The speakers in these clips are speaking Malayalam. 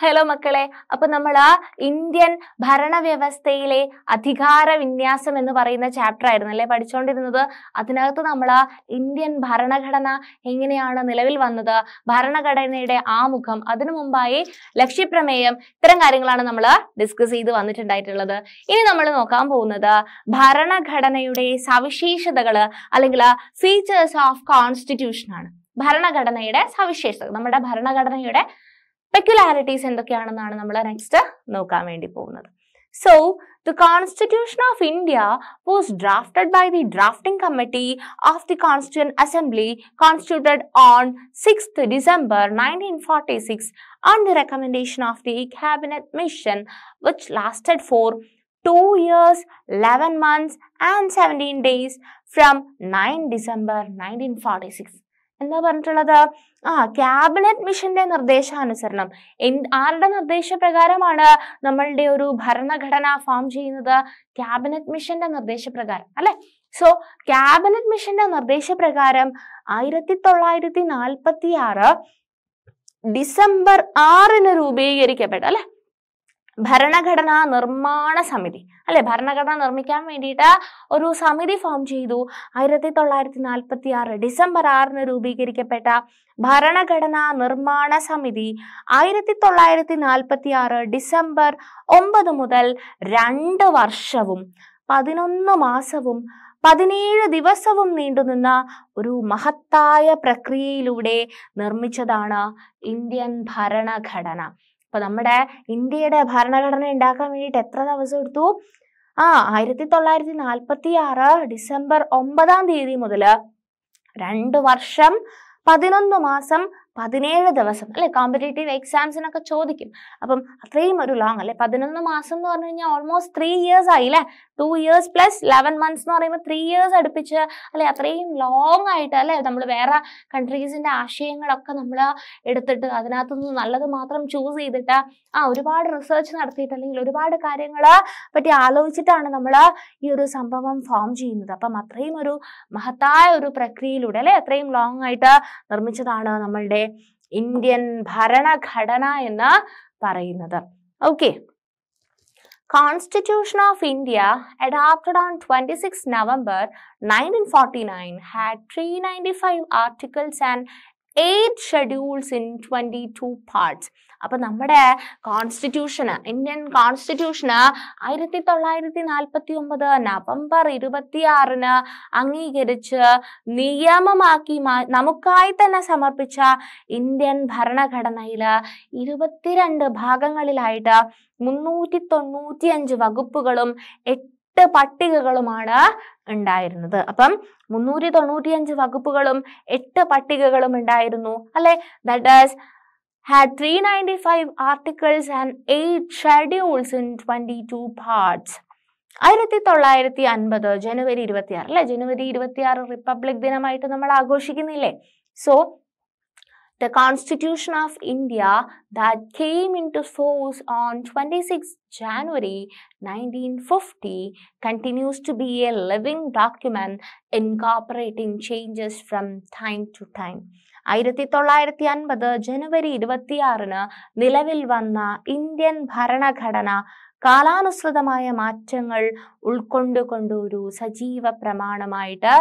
ഹലോ മക്കളെ അപ്പൊ നമ്മൾ ആ ഇന്ത്യൻ ഭരണവ്യവസ്ഥയിലെ അധികാര വിന്യാസം എന്ന് പറയുന്ന ചാപ്റ്റർ ആയിരുന്നു അല്ലേ പഠിച്ചുകൊണ്ടിരുന്നത് അതിനകത്ത് നമ്മൾ ആ ഇന്ത്യൻ ഭരണഘടന എങ്ങനെയാണ് നിലവിൽ വന്നത് ഭരണഘടനയുടെ ആമുഖം അതിനു മുമ്പായി ലക്ഷ്യപ്രമേയം ഇത്തരം കാര്യങ്ങളാണ് നമ്മൾ ഡിസ്കസ് ചെയ്ത് വന്നിട്ടുണ്ടായിട്ടുള്ളത് ഇനി നമ്മൾ നോക്കാൻ പോകുന്നത് ഭരണഘടനയുടെ സവിശേഷതകൾ അല്ലെങ്കിൽ ഫീച്ചേഴ്സ് ഓഫ് കോൺസ്റ്റിറ്റ്യൂഷൻ ആണ് ഭരണഘടനയുടെ സവിശേഷത നമ്മുടെ ഭരണഘടനയുടെ പെക്യുലാരിറ്റീസ് എന്തൊക്കെയാണെന്നാണ് The Constitution of India was drafted by the Drafting Committee of the Constituent Assembly constituted on 6th December 1946 on the recommendation of the Cabinet Mission which lasted for 2 years, 11 months and 17 days from 9 December 1946. ആ ക്യാബിനറ്റ് മിഷന്റെ നിർദ്ദേശാനുസരണം ആരുടെ നിർദ്ദേശപ്രകാരമാണ് നമ്മളുടെ ഒരു ഭരണഘടന ഫോം ചെയ്യുന്നത് ക്യാബിനറ്റ് മിഷന്റെ നിർദ്ദേശപ്രകാരം അല്ലെ സോ ക്യാബിനറ്റ് മിഷന്റെ നിർദ്ദേശപ്രകാരം ആയിരത്തി തൊള്ളായിരത്തി നാൽപ്പത്തി ആറ് ഡിസംബർ ആറിന് രൂപീകരിക്കപ്പെട്ടു അല്ലെ ഭരണഘടനാ നിർമ്മാണ സമിതി അല്ലെ ഭരണഘടന നിർമ്മിക്കാൻ വേണ്ടിയിട്ട് ഒരു സമിതി ഫോം ചെയ്തു ആയിരത്തി തൊള്ളായിരത്തി നാൽപ്പത്തി ആറ് ഡിസംബർ ആറിന് രൂപീകരിക്കപ്പെട്ട ഭരണഘടനാ നിർമ്മാണ സമിതി ആയിരത്തി തൊള്ളായിരത്തി നാൽപ്പത്തി ആറ് ഡിസംബർ ഒമ്പത് മുതൽ രണ്ട് വർഷവും പതിനൊന്ന് മാസവും പതിനേഴ് ദിവസവും നീണ്ടുനിന്ന ഒരു മഹത്തായ പ്രക്രിയയിലൂടെ നിർമ്മിച്ചതാണ് ഇന്ത്യൻ ഭരണഘടന അപ്പൊ നമ്മുടെ ഇന്ത്യയുടെ ഭരണഘടന ഉണ്ടാക്കാൻ വേണ്ടിയിട്ട് എത്ര ദിവസം എടുത്തു ആ ആയിരത്തി തൊള്ളായിരത്തി നാൽപ്പത്തി ആറ് ഡിസംബർ ഒമ്പതാം തീയതി മുതല് രണ്ട് വർഷം പതിനൊന്ന് മാസം പതിനേഴ് ദിവസം അല്ലെ കോമ്പറ്റേറ്റീവ് എക്സാംസിനൊക്കെ ചോദിക്കും അപ്പം അത്രയും ഒരു ലോങ് അല്ലെ പതിനൊന്ന് മാസം എന്ന് പറഞ്ഞു കഴിഞ്ഞാൽ ഓൾമോസ്റ്റ് ത്രീ ഇയേഴ്സ് ആയി അല്ലെ two years plus eleven months എന്ന് പറയുമ്പോൾ ത്രീ ഇയേഴ്സ് അടുപ്പിച്ച് അല്ലെ അത്രയും ലോങ് ആയിട്ട് അല്ലെ നമ്മൾ വേറെ കൺട്രീസിന്റെ ആശയങ്ങളൊക്കെ നമ്മൾ എടുത്തിട്ട് അതിനകത്തുനിന്ന് നല്ലത് മാത്രം ചൂസ് ചെയ്തിട്ട് ആ ഒരുപാട് റിസർച്ച് നടത്തിയിട്ട് അല്ലെങ്കിൽ ഒരുപാട് കാര്യങ്ങൾ പറ്റി ആലോചിച്ചിട്ടാണ് നമ്മൾ ഈ ഒരു സംഭവം ഫോം ചെയ്യുന്നത് അപ്പം അത്രയും ഒരു മഹത്തായ ഒരു പ്രക്രിയയിലൂടെ അല്ലെ അത്രയും ലോങ് ആയിട്ട് നിർമ്മിച്ചതാണ് നമ്മളുടെ Indian ഇന്ത്യൻ ഭരണഘടന പറയുന്നത് Okay, Constitution of India, adopted on 26 November 1949, had 395 articles and 8 schedules in 22 parts. അപ്പൊ നമ്മുടെ കോൺസ്റ്റിറ്റ്യൂഷന് ഇന്ത്യൻ കോൺസ്റ്റിറ്റ്യൂഷന് ആയിരത്തി തൊള്ളായിരത്തി നാൽപ്പത്തി ഒമ്പത് നവംബർ ഇരുപത്തിയാറിന് അംഗീകരിച്ച് നിയമമാക്കി നമുക്കായി തന്നെ സമർപ്പിച്ച ഇന്ത്യൻ ഭരണഘടനയില് ഇരുപത്തിരണ്ട് ഭാഗങ്ങളിലായിട്ട് മുന്നൂറ്റി തൊണ്ണൂറ്റി അഞ്ച് വകുപ്പുകളും എട്ട് പട്ടികകളുമാണ് ഉണ്ടായിരുന്നത് അപ്പം മുന്നൂറ്റി തൊണ്ണൂറ്റി അഞ്ച് വകുപ്പുകളും എട്ട് പട്ടികകളും ഉണ്ടായിരുന്നു അല്ലെ that is had 395 articles and 8 schedules in 22 parts. ആയിരത്തി തൊള്ളായിരത്തി അൻപത് ജനുവരി ഇരുപത്തിയാറ് അല്ലേ ജനുവരി ഇരുപത്തിയാറ് റിപ്പബ്ലിക് ദിനമായിട്ട് നമ്മൾ ആഘോഷിക്കുന്നില്ലേ so the Constitution of India that came into force on 26 January 1950 continues to be a living document incorporating changes from time to time. ആയിരത്തി തൊള്ളായിരത്തി അൻപത് ജനുവരി ഇരുപത്തിയാറിന് നിലവിൽ വന്ന ഇന്ത്യൻ ഭരണഘടന കാലാനുസൃതമായ മാറ്റങ്ങൾ ഉൾക്കൊണ്ടുകൊണ്ട് ഒരു സജീവ പ്രമാണമായിട്ട്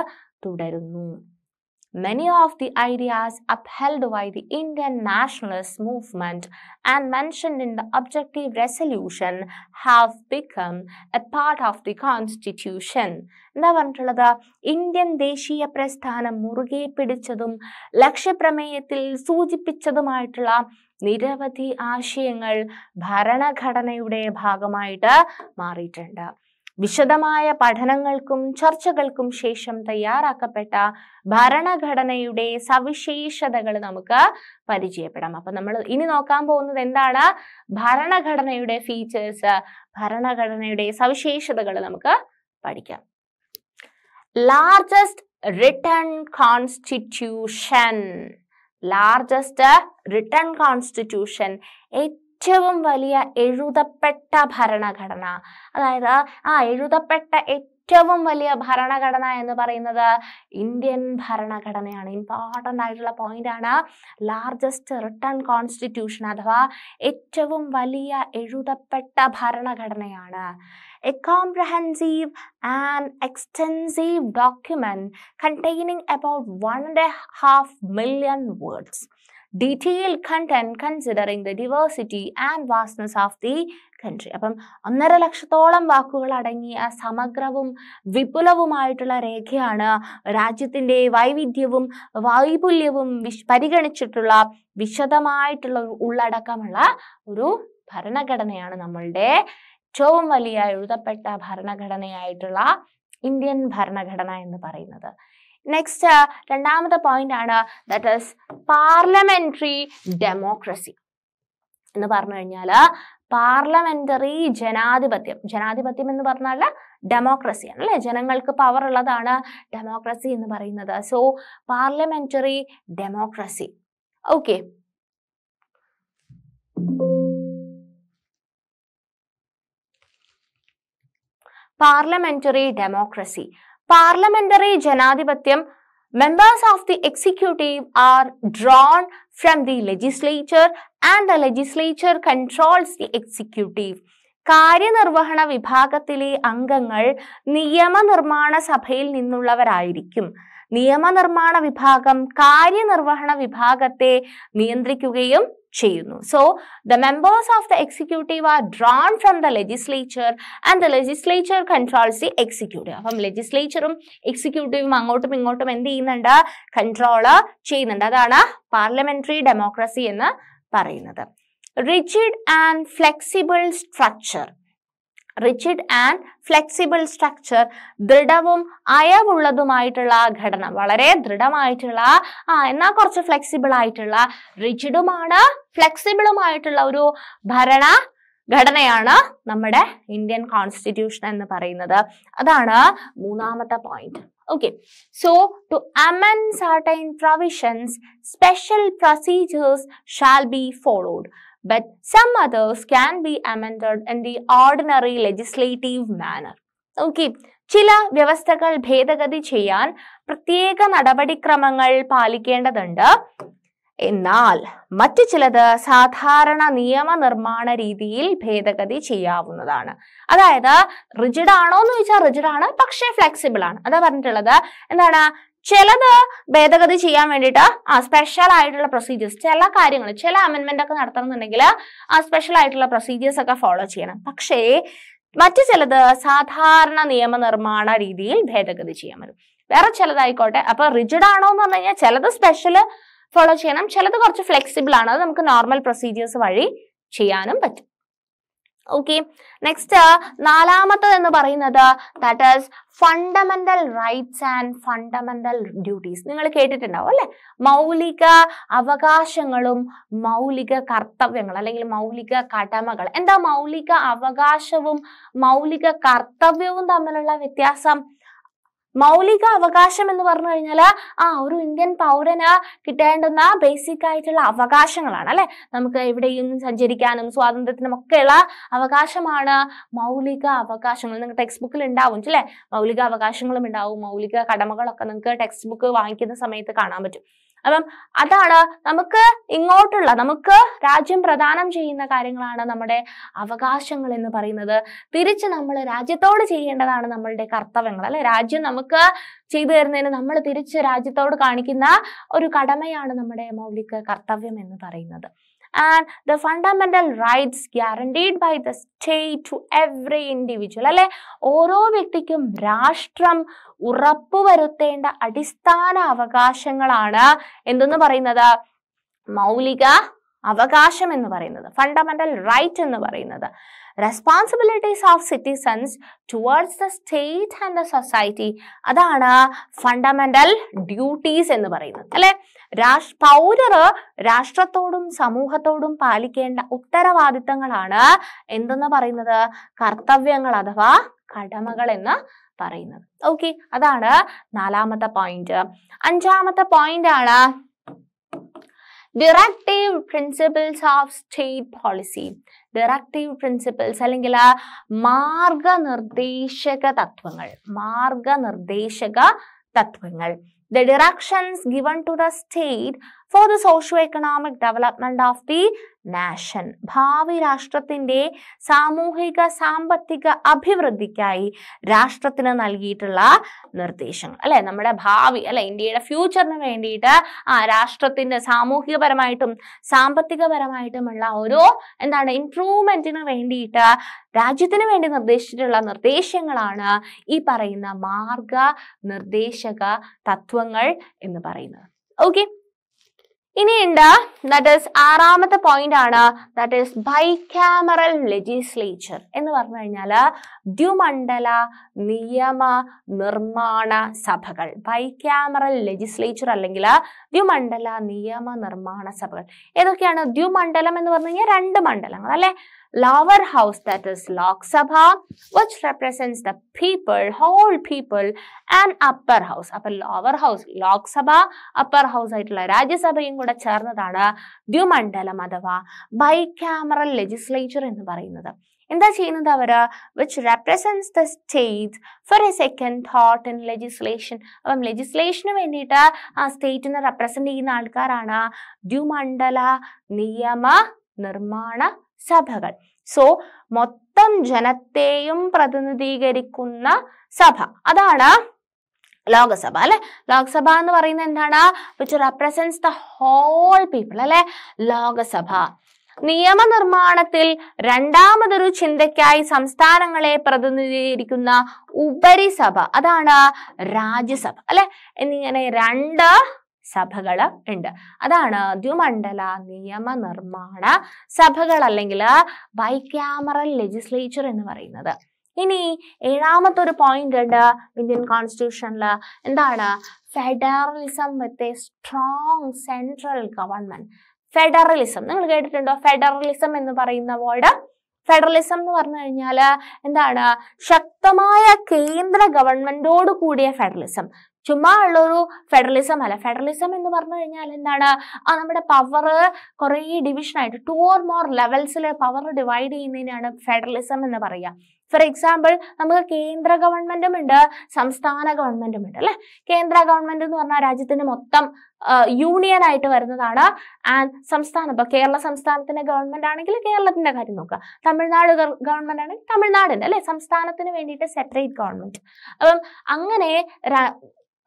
തുടരുന്നു Many of the ideas upheld by the Indian nationalist movement and mentioned in the objective resolution have become a part of the constitution. എന്താ പറഞ്ഞിട്ടുള്ളത് ഇന്ത്യൻ ദേശീയ പ്രസ്ഥാനം മുറുകെ പിടിച്ചതും ലക്ഷ്യപ്രമേയത്തിൽ സൂചിപ്പിച്ചതുമായിട്ടുള്ള നിരവധി ആശയങ്ങൾ ഭരണഘടനയുടെ ഭാഗമായിട്ട് മാറിയിട്ടുണ്ട് വിശദമായ പഠനങ്ങൾക്കും ചർച്ചകൾക്കും ശേഷം തയ്യാറാക്കപ്പെട്ട ഭരണഘടനയുടെ സവിശേഷതകൾ നമുക്ക് പരിചയപ്പെടാം അപ്പൊ നമ്മൾ ഇനി നോക്കാൻ പോകുന്നത് എന്താണ് ഭരണഘടനയുടെ ഫീച്ചേഴ്സ് ഭരണഘടനയുടെ സവിശേഷതകൾ നമുക്ക് പഠിക്കാം largest written constitution largest written constitution ഏറ്റവും വലിയ എഴുതപ്പെട്ട ഭരണഘടന അതായത് ആ എഴുതപ്പെട്ട ഏറ്റവും വലിയ ഭരണഘടന എന്ന് പറയുന്നത് ഇന്ത്യൻ ഭരണഘടനയാണ് ഇമ്പോർട്ടൻ്റ് ആയിട്ടുള്ള പോയിന്റ് ആണ് ലാർജസ്റ്റ് റിട്ടേൺ കോൺസ്റ്റിറ്റ്യൂഷൻ അഥവാ ഏറ്റവും വലിയ എഴുതപ്പെട്ട ഭരണഘടനയാണ് a comprehensive and extensive document containing about one and a half million words detailed content considering the diversity and vastness of the country അപ്പം ഒന്നര ലക്ഷത്തോളം വാക്കുകൾ അടങ്ങിയ സമഗ്രവും വിപുലവുമായിട്ടുള്ള രേഖയാണ് രാജ്യത്തിൻ്റെ വൈവിധ്യവും വൈപുല്യവും വിശ് പരിഗണിച്ചിട്ടുള്ള വിശദമായിട്ടുള്ള ഉള്ളടക്കമുള്ള ഒരു ഭരണഘടനയാണ് നമ്മളുടെ ഏറ്റവും വലിയ എഴുതപ്പെട്ട ഭരണഘടനയായിട്ടുള്ള ഇന്ത്യൻ ഭരണഘടന എന്ന് പറയുന്നത് നെക്സ്റ്റ് uh, രണ്ടാമത്തെ പോയിന്റ് ആണ് ദാറ്റ് ഇസ് പാർലമെന്ററി ഡെമോക്രസി എന്ന് പറഞ്ഞു കഴിഞ്ഞാൽ പാർലമെന്ററി ജനാധിപത്യം ജനാധിപത്യം എന്ന് പറഞ്ഞാൽ ഡെമോക്രസി ആണ് അല്ലേ ജനങ്ങൾക്ക് പവർ ഉള്ളതാണ് ഡെമോക്രസി എന്ന് പറയുന്നത് so parliamentary democracy okay parliamentary democracy parliamentary ജനാധിപത്യം members of the executive are drawn from the legislature and the legislature controls the executive കാര്യനിർവഹണ വിഭാഗത്തിലെ അംഗങ്ങൾ നിയമനിർമ്മാണ സഭയിൽ നിന്നുള്ളവരായിരിക്കും നിയമനിർമ്മാണ വിഭാഗം കാര്യനിർവഹണ വിഭാഗത്തെ നിയന്ത്രിക്കുകയും ചെയ്യുന്നു so the members of the executive are drawn from the legislature and the legislature controls the executive അപ്പം ലെജിസ്ലേച്ചറും എക്സിക്യൂട്ടീവും അങ്ങോട്ടും ഇങ്ങോട്ടും എന്ത് ചെയ്യുന്നുണ്ട് കൺട്രോൾ ചെയ്യുന്നുണ്ട് അതാണ് പാർലമെന്ററി ഡെമോക്രസി എന്ന് പറയുന്നത് rigid and flexible structure rigid and flexible structure ദൃഢവും അയവുള്ളതുമായിട്ടുള്ള ഘടന വളരെ ദൃഢമായിട്ടുള്ള ആ എന്നാൽ കുറച്ച് ഫ്ലെക്സിബിൾ ആയിട്ടുള്ള റിച്ചിഡുമാണ് ഫ്ലെക്സിബിളുമായിട്ടുള്ള ഒരു ഭരണ ഘടനയാണ് നമ്മുടെ ഇന്ത്യൻ കോൺസ്റ്റിറ്റ്യൂഷൻ എന്ന് പറയുന്നത് അതാണ് മൂന്നാമത്തെ point Okay, so to amend certain provisions, special procedures shall be followed, but some others can be amended in the ordinary legislative manner. Okay, ചില വ്യവസ്ഥകൾ ഭേദഗതി ചെയ്യാൻ പ്രത്യേക നടപടിക്രമങ്ങൾ പാലിക്കേണ്ടതുണ്ട് എന്നാൽ മറ്റു ചിലത് സാധാരണ നിയമനിർമ്മാണ രീതിയിൽ ഭേദഗതി ചെയ്യാവുന്നതാണ് അതായത് റിജിഡ് ആണോ എന്ന് ചോദിച്ചാൽ റിജിഡ് ആണ് പക്ഷേ ഫ്ലെക്സിബിൾ ആണ് അതാ പറഞ്ഞിട്ടുള്ളത് എന്താണ് ചിലത് ഭേദഗതി ചെയ്യാൻ വേണ്ടിയിട്ട് ആ സ്പെഷ്യൽ ആയിട്ടുള്ള പ്രൊസീജിയേഴ്സ് ചില കാര്യങ്ങൾ ചില അമെൻമെന്റ് ഒക്കെ നടത്തണമെന്നുണ്ടെങ്കിൽ ആ സ്പെഷ്യൽ ആയിട്ടുള്ള പ്രൊസീജിയേഴ്സ് ഒക്കെ ഫോളോ ചെയ്യണം പക്ഷേ മറ്റു ചിലത് സാധാരണ നിയമനിർമ്മാണ രീതിയിൽ ഭേദഗതി ചെയ്യാൻ വരും വേറെ ചിലതായിക്കോട്ടെ അപ്പൊ റിജിഡ് ആണോ എന്ന് പറഞ്ഞു കഴിഞ്ഞാൽ ചിലത് സ്പെഷ്യൽ ഫോളോ ചെയ്യണം ചിലത് കുറച്ച് ഫ്ലെക്സിബിൾ ആണ് അത് നമുക്ക് നോർമൽ പ്രൊസീജിയേഴ്സ് വഴി ചെയ്യാനും പറ്റും ഓക്കെ നെക്സ്റ്റ് നാലാമത്തത് എന്ന് പറയുന്നത് that is fundamental rights and fundamental duties നിങ്ങൾ കേട്ടിട്ടുണ്ടാവും അല്ലെ മൗലിക അവകാശങ്ങളും മൗലിക കർത്തവ്യങ്ങൾ അല്ലെങ്കിൽ മൗലിക കടമകൾ എന്താ മൗലിക അവകാശവും മൗലിക കർത്തവ്യവും തമ്മിലുള്ള വ്യത്യാസം മൗലിക അവകാശം എന്ന് പറഞ്ഞു കഴിഞ്ഞാൽ ആ ഒരു ഇന്ത്യൻ പൗരന് കിട്ടേണ്ടുന്ന ബേസിക് ആയിട്ടുള്ള അവകാശങ്ങളാണ് അല്ലെ നമുക്ക് എവിടെയും സഞ്ചരിക്കാനും സ്വാതന്ത്ര്യത്തിനും ഒക്കെയുള്ള അവകാശമാണ് മൗലിക അവകാശങ്ങൾ നിങ്ങൾ ടെക്സ്റ്റ് ബുക്കിൽ ഉണ്ടാവും അല്ലെ മൗലിക അവകാശങ്ങളും ഉണ്ടാവും മൗലിക കടമകളൊക്കെ നിങ്ങൾക്ക് ടെക്സ്റ്റ് ബുക്ക് വാങ്ങിക്കുന്ന സമയത്ത് കാണാൻ പറ്റും അപ്പം അതാണ് നമുക്ക് ഇങ്ങോട്ടുള്ള നമുക്ക് രാജ്യം പ്രദാനം ചെയ്യുന്ന കാര്യങ്ങളാണ് നമ്മുടെ അവകാശങ്ങൾ എന്ന് പറയുന്നത് തിരിച്ച് നമ്മൾ രാജ്യത്തോട് ചെയ്യേണ്ടതാണ് നമ്മളുടെ കർത്തവ്യങ്ങൾ അല്ലെ രാജ്യം നമുക്ക് ചെയ്തു തരുന്നതിന് നമ്മൾ തിരിച്ച് രാജ്യത്തോട് കാണിക്കുന്ന ഒരു കടമയാണ് നമ്മുടെ മൗലിക കർത്തവ്യം എന്ന് പറയുന്നത് and the fundamental rights guaranteed by the state to every individual അല്ലെ ഓരോ വ്യക്തിക്കും രാഷ്ട്രം ഉറപ്പുവരുത്തേണ്ട അടിസ്ഥാന അവകാശങ്ങളാണ് എന്തെന്ന് പറയുന്നത് മൗലിക അവകാശം എന്ന് പറയുന്നത് ഫണ്ടമെന്റൽ റൈറ്റ് എന്ന് പറയുന്നത് responsibilities of citizens towards the state and the society അതാണ് ഫണ്ടമെന്റൽ ഡ്യൂട്ടീസ് എന്ന് പറയുന്നത് അല്ലെ രാഷ് പൗരർ രാഷ്ട്രത്തോടും സമൂഹത്തോടും പാലിക്കേണ്ട ഉത്തരവാദിത്തങ്ങളാണ് എന്തെന്ന് പറയുന്നത് കർത്തവ്യങ്ങൾ അഥവാ കടമകൾ എന്ന് പറയുന്നത് ഓക്കെ അതാണ് നാലാമത്തെ പോയിന്റ് അഞ്ചാമത്തെ പോയിന്റ് ആണ് directive principles of state policy directive principles അല്ലെങ്കിൽ മാർഗനിർദ്ദേശക തത്വങ്ങൾ മാർഗനിർദ്ദേശക തത്വങ്ങൾ The directions given to the state for the socio economic development of the nation ഭാവി രാഷ്ട്രത്തിന്റെ സാമൂഹിക സാമ്പത്തിക അഭിവൃദ്ധിക്കായി രാഷ്ട്രത്തിന് നൽകിയിട്ടുള്ള നിർദ്ദേശങ്ങൾ അല്ലെ നമ്മുടെ ഭാവി അല്ലെ ഇന്ത്യയുടെ ഫ്യൂച്ചറിന് വേണ്ടിയിട്ട് ആ രാഷ്ട്രത്തിന്റെ സാമൂഹികപരമായിട്ടും സാമ്പത്തികപരമായിട്ടുമുള്ള ഓരോ എന്താണ് ഇംപ്രൂവ്മെന്റിന് വേണ്ടിയിട്ട് രാജ്യത്തിന് വേണ്ടി നിർദ്ദേശിച്ചിട്ടുള്ള നിർദ്ദേശങ്ങളാണ് ഈ പറയുന്ന മാർഗ നിർദ്ദേശക തത്വങ്ങൾ എന്ന് പറയുന്നത് ഓക്കെ ഇനിയുണ്ട് ദാറ്റ് ഈസ് ആറാമത്തെ പോയിന്റ് ആണ് ദാറ്റ് ഈസ് ബൈക്യാമറൽ ലെജിസ്ലേച്ചർ എന്ന് പറഞ്ഞു കഴിഞ്ഞാൽ ദ്യുമണ്ഡല നിയമ നിർമ്മാണ സഭകൾ ബൈക്യാമറൽ ലെജിസ്ലേച്ചർ അല്ലെങ്കിൽ ദ്യുമണ്ഡല നിയമ നിർമ്മാണ സഭകൾ ഏതൊക്കെയാണ് ദ്യുമണ്ഡലം എന്ന് പറഞ്ഞു കഴിഞ്ഞാൽ രണ്ട് മണ്ഡലങ്ങൾ അല്ലെ lower house that is Lok Sabha which represents the people, whole people and upper house. Upper lower house Lok Sabha, upper house ആയിട്ടുള്ള രാജ്യസഭയും കൂടെ ചേർന്നതാണ് ദ്വിമണ്ഡലം അഥവാ ബൈക്യാമറൽ ലെജിസ്ലേച്ചർ എന്ന് പറയുന്നത് എന്താ ചെയ്യുന്നത് അവർ which represents the state for a second thought in legislation അപ്പം ലെജിസ്ലേഷന് വേണ്ടിയിട്ട് ആ സ്റ്റേറ്റിനെ റെപ്രസെൻറ്റ് ചെയ്യുന്ന ആൾക്കാരാണ് ദ്യുമണ്ഡല നിയമ നിർമ്മാണ സഭകൾ സോ മൊത്തം ജനത്തെയും പ്രതിനിധീകരിക്കുന്ന സഭ അതാണ് ലോകസഭ അല്ലെ ലോക്സഭ എന്ന് പറയുന്നത് എന്താണ് which represents the whole people അല്ലെ ലോകസഭ നിയമനിർമ്മാണത്തിൽ രണ്ടാമതൊരു ചിന്തയ്ക്കായി സംസ്ഥാനങ്ങളെ പ്രതിനിധീകരിക്കുന്ന ഉപരിസഭ അതാണ് രാജ്യസഭ അല്ലെ എന്നിങ്ങനെ രണ്ട് സഭകൾ ഉണ്ട് അതാണ് ദ്വിമണ്ഡല നിയമനിർമ്മാണ സഭകൾ അല്ലെങ്കിൽ ബൈക്യാമറൽ ലെജിസ്ലേച്ചർ എന്ന് പറയുന്നത് ഇനി ഏഴാമത്തെ ഒരു പോയിന്റ് ഉണ്ട് ഇന്ത്യൻ കോൺസ്റ്റിറ്റ്യൂഷനിൽ എന്താണ് federalism with a strong central government federalism നിങ്ങൾ കേട്ടിട്ടുണ്ടോ ഫെഡറലിസം എന്ന് പറയുന്ന വേർഡ് ഫെഡറലിസം എന്ന് പറഞ്ഞു കഴിഞ്ഞാൽ എന്താണ് ശക്തമായ കേന്ദ്ര ഗവൺമെന്റോട് കൂടിയ ഫെഡറലിസം ചുമ്മാ ഉള്ളൊരു ഫെഡറലിസം അല്ല ഫെഡറലിസം എന്ന് പറഞ്ഞു കഴിഞ്ഞാൽ എന്താണ് ആ നമ്മുടെ പവർ കുറേ ആയിട്ട് ടു ഓർ മോർ ലെവൽസിൽ പവർ ഡിവൈഡ് ചെയ്യുന്നതിനാണ് ഫെഡറലിസം എന്ന് പറയുക ഫോർ എക്സാമ്പിൾ നമുക്ക് കേന്ദ്ര ഗവൺമെന്റും ഉണ്ട് സംസ്ഥാന ഗവൺമെന്റും ഉണ്ട് അല്ലെ കേന്ദ്ര ഗവൺമെന്റ് എന്ന് പറഞ്ഞാൽ രാജ്യത്തിന്റെ മൊത്തം യൂണിയൻ ആയിട്ട് വരുന്നതാണ് ആൻഡ് സംസ്ഥാനം ഇപ്പൊ കേരള സംസ്ഥാനത്തിന്റെ ഗവൺമെന്റ് ആണെങ്കിൽ കേരളത്തിന്റെ കാര്യം നോക്കുക തമിഴ്നാട് ഗവൺമെന്റ് ആണെങ്കിൽ തമിഴ്നാടിന്റെ അല്ലെ സംസ്ഥാനത്തിന് വേണ്ടിയിട്ട് സെപ്പറേറ്റ് ഗവൺമെന്റ് അപ്പം അങ്ങനെ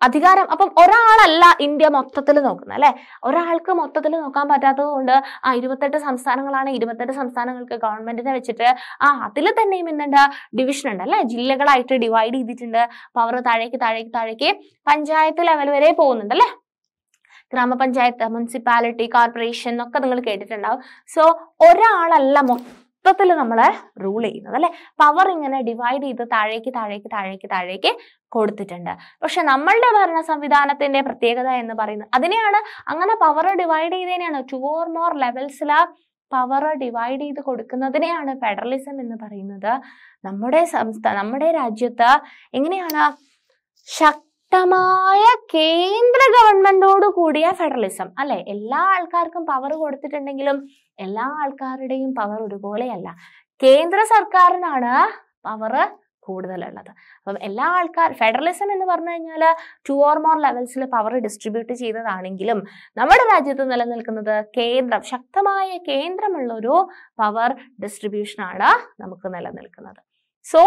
അധികാരം അപ്പം ഒരാളല്ല ഇന്ത്യ മൊത്തത്തിൽ നോക്കുന്നത് അല്ലെ ഒരാൾക്ക് മൊത്തത്തിൽ നോക്കാൻ പറ്റാത്തത് കൊണ്ട് ആ ഇരുപത്തെട്ട് സംസ്ഥാനങ്ങളാണ് ഇരുപത്തെട്ട് സംസ്ഥാനങ്ങൾക്ക് ഗവൺമെന്റിനെ വെച്ചിട്ട് ആ അതിൽ തന്നെയും എന്തുണ്ട് ഡിവിഷൻ ഉണ്ട് അല്ലെ ജില്ലകളായിട്ട് ഡിവൈഡ് ചെയ്തിട്ടുണ്ട് പവർ താഴേക്ക് താഴേക്ക് താഴേക്ക് പഞ്ചായത്ത് ലെവൽ വരെ പോകുന്നുണ്ട് അല്ലെ ഗ്രാമപഞ്ചായത്ത് മുനിസിപ്പാലിറ്റി കോർപ്പറേഷൻ എന്നൊക്കെ നിങ്ങൾ കേട്ടിട്ടുണ്ടാവും സോ ഒരാളല്ല മൊത്തത്തിൽ നമ്മളെ റൂൾ ചെയ്യുന്നത് അല്ലെ പവർ ഇങ്ങനെ ഡിവൈഡ് ചെയ്ത് താഴേക്ക് താഴേക്ക് താഴേക്ക് താഴേക്ക് കൊടുത്തിട്ടുണ്ട് പക്ഷെ നമ്മളുടെ ഭരണ സംവിധാനത്തിന്റെ പ്രത്യേകത എന്ന് പറയുന്നത് അതിനെയാണ് അങ്ങനെ പവർ ഡിവൈഡ് ചെയ്തതിനെയാണ് ടു ഓർ മോർ ലെവൽസിലാ പവർ ഡിവൈഡ് ചെയ്ത് കൊടുക്കുന്നതിനെയാണ് ഫെഡറലിസം എന്ന് പറയുന്നത് നമ്മുടെ സംസ്ഥാന നമ്മുടെ രാജ്യത്ത് എങ്ങനെയാണ് ശക്തമായ കേന്ദ്ര ഗവൺമെന്റോട് കൂടിയ ഫെഡറലിസം അല്ലെ എല്ലാ ആൾക്കാർക്കും പവർ കൊടുത്തിട്ടുണ്ടെങ്കിലും എല്ലാ ആൾക്കാരുടെയും പവർ ഒരുപോലെയല്ല കേന്ദ്ര സർക്കാരിനാണ് പവർ കൂടുതലുള്ളത് അപ്പം എല്ലാ ആൾക്കാർ ഫെഡറലിസം എന്ന് പറഞ്ഞു കഴിഞ്ഞാൽ ടു ഓർ മോർ ലെവൽസിൽ പവർ ഡിസ്ട്രിബ്യൂട്ട് ചെയ്തതാണെങ്കിലും നമ്മുടെ രാജ്യത്ത് നിലനിൽക്കുന്നത് കേന്ദ്രം ശക്തമായ കേന്ദ്രമുള്ള ഒരു പവർ ഡിസ്ട്രിബ്യൂഷനാണ് നമുക്ക് നിലനിൽക്കുന്നത് സോ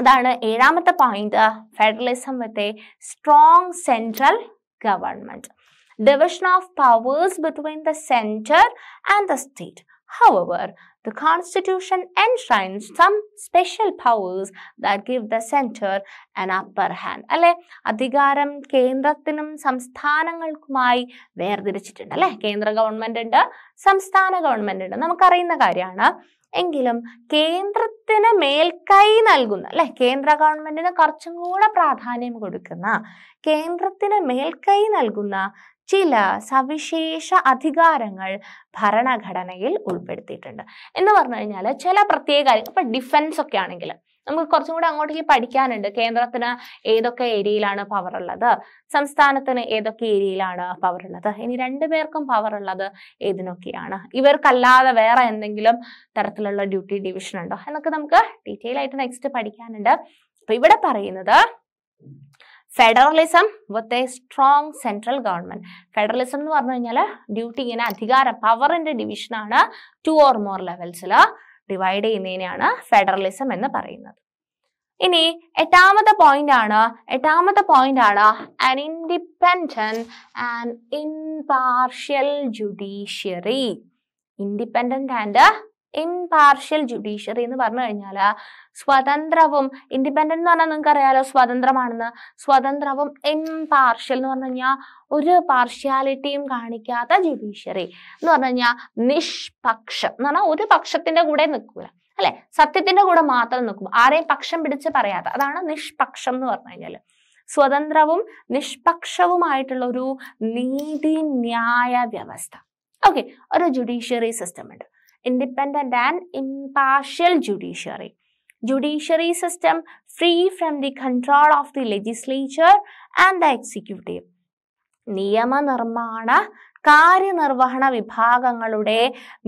അതാണ് ഏഴാമത്തെ point federalism with a strong central government division of powers between the centre and the state However, the constitution enshrines some special powers that give the center an upper hand. അല്ലെ അധികാരം കേന്ദ്രത്തിനും സംസ്ഥാനങ്ങൾക്കുമായി വേർതിരിച്ചിട്ടുണ്ട് അല്ലെ കേന്ദ്ര ഗവൺമെന്റ് ഉണ്ട് സംസ്ഥാന ഗവൺമെന്റ് ഉണ്ട് നമുക്കറിയുന്ന കാര്യമാണ് എങ്കിലും കേന്ദ്രത്തിന് മേൽക്കൈ നൽകുന്ന അല്ലെ കേന്ദ്ര ഗവൺമെന്റിന് കുറച്ചും കൂടെ പ്രാധാന്യം കൊടുക്കുന്ന കേന്ദ്രത്തിന് മേൽക്കൈ നൽകുന്ന ചില സവിശേഷ അധികാരങ്ങൾ ഭരണഘടനയിൽ ഉൾപ്പെടുത്തിയിട്ടുണ്ട് എന്ന് പറഞ്ഞു കഴിഞ്ഞാൽ ചില പ്രത്യേക ഇപ്പൊ ഡിഫൻസ് ഒക്കെ ആണെങ്കിൽ നമുക്ക് കുറച്ചും കൂടെ അങ്ങോട്ടേക്ക് പഠിക്കാനുണ്ട് കേന്ദ്രത്തിന് ഏതൊക്കെ ഏരിയയിലാണ് പവർ ഉള്ളത് സംസ്ഥാനത്തിന് ഏതൊക്കെ ഏരിയയിലാണ് പവർ ഉള്ളത് ഇനി രണ്ടുപേർക്കും പവർ ഉള്ളത് ഏതിനൊക്കെയാണ് ഇവർക്കല്ലാതെ വേറെ എന്തെങ്കിലും തരത്തിലുള്ള ഡ്യൂട്ടി ഡിവിഷൻ ഉണ്ടോ എന്നൊക്കെ നമുക്ക് ഡീറ്റെയിൽ ആയിട്ട് നെക്സ്റ്റ് പഠിക്കാനുണ്ട് അപ്പൊ ഇവിടെ പറയുന്നത് federalism with a strong central government federalism എന്ന് പറഞ്ഞു കഴിഞ്ഞാൽ ഡ്യൂട്ടി ഇങ്ങനെ അധികാര പവറിന്റെ ഡിവിഷനാണ് ടു ഓർ മോർ ലെവൽസിൽ ഡിവൈഡ് ചെയ്യുന്നതിനെയാണ് ഫെഡറലിസം എന്ന് പറയുന്നത് ഇനി എട്ടാമത്തെ പോയിന്റ് ആണ് എട്ടാമത്തെ പോയിന്റ് ആണ് an independent and impartial judiciary independent and impartial judiciary എന്ന് പറഞ്ഞു കഴിഞ്ഞാൽ സ്വതന്ത്രവും ഇൻഡിപെൻഡന്റ് എന്ന് പറഞ്ഞാൽ നിങ്ങൾക്ക് അറിയാലോ സ്വതന്ത്രമാണെന്ന് സ്വതന്ത്രവും ഇംപാർഷ്യൽ എന്ന് പറഞ്ഞു കഴിഞ്ഞാൽ ഒരു പാർഷ്യാലിറ്റിയും കാണിക്കാത്ത ജുഡീഷ്യറി എന്ന് പറഞ്ഞു കഴിഞ്ഞാൽ നിഷ്പക്ഷം എന്ന് പറഞ്ഞാൽ ഒരു പക്ഷത്തിന്റെ കൂടെ നിൽക്കൂല അല്ലെ സത്യത്തിന്റെ കൂടെ മാത്രം നിൽക്കും ആരെയും പക്ഷം പിടിച്ച് പറയാത്ത അതാണ് നിഷ്പക്ഷം എന്ന് പറഞ്ഞു കഴിഞ്ഞാൽ സ്വതന്ത്രവും നിഷ്പക്ഷവുമായിട്ടുള്ള ഒരു നീതിന്യായ വ്യവസ്ഥ ഓക്കെ ഒരു ജുഡീഷ്യറി സിസ്റ്റം ഉണ്ട് independent and impartial judiciary judiciary system free from the control of the legislature and the executive നിയമനിർമ്മാണ കാര്യനിർവഹണ വിഭാഗങ്ങളുടെ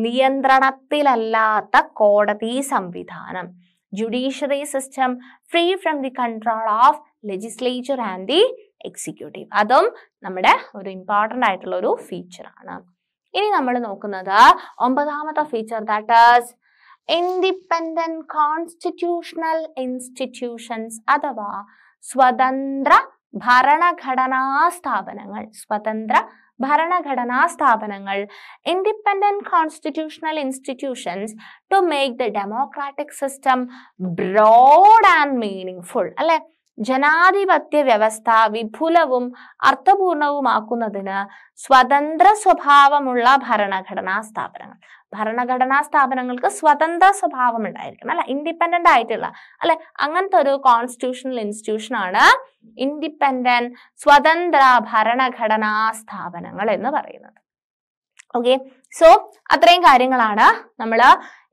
നിയന്ത്രണത്തിലല്ലാത്ത കോടതി സംവിധാനം judiciary system free from the control of legislature and the executive അതും നമ്മുടെ ഒരു ഇമ്പോർട്ടൻ്റ് ആയിട്ടുള്ള ഒരു ഫീച്ചറാണ് ഇനി നമ്മൾ നോക്കുന്നത് ഒമ്പതാമത്തെ feature that independent constitutional institutions അഥവാ സ്വതന്ത്ര ഭരണഘടനാ സ്ഥാപനങ്ങൾ സ്വതന്ത്ര ഭരണഘടനാ സ്ഥാപനങ്ങൾ independent constitutional institutions to make the democratic system broad and meaningful അല്ലെ ജനാധിപത്യ വ്യവസ്ഥ വിപുലവും അർത്ഥപൂർണവുമാക്കുന്നതിന് സ്വതന്ത്ര സ്വഭാവമുള്ള ഭരണഘടനാ സ്ഥാപനങ്ങൾ ഭരണഘടനാ സ്ഥാപനങ്ങൾക്ക് സ്വതന്ത്ര സ്വഭാവം ഉണ്ടായിരിക്കണം അല്ല ഇൻഡിപെൻഡന്റ് ആയിട്ടുള്ള അല്ലെ അങ്ങനത്തെ ഒരു കോൺസ്റ്റിറ്റ്യൂഷണൽ ഇൻസ്റ്റിറ്റ്യൂഷൻ ആണ് ഇൻഡിപെൻഡന്റ് സ്വതന്ത്ര ഭരണഘടനാ സ്ഥാപനങ്ങൾ എന്ന് പറയുന്നത് ഓക്കെ സോ അത്രയും കാര്യങ്ങളാണ് നമ്മൾ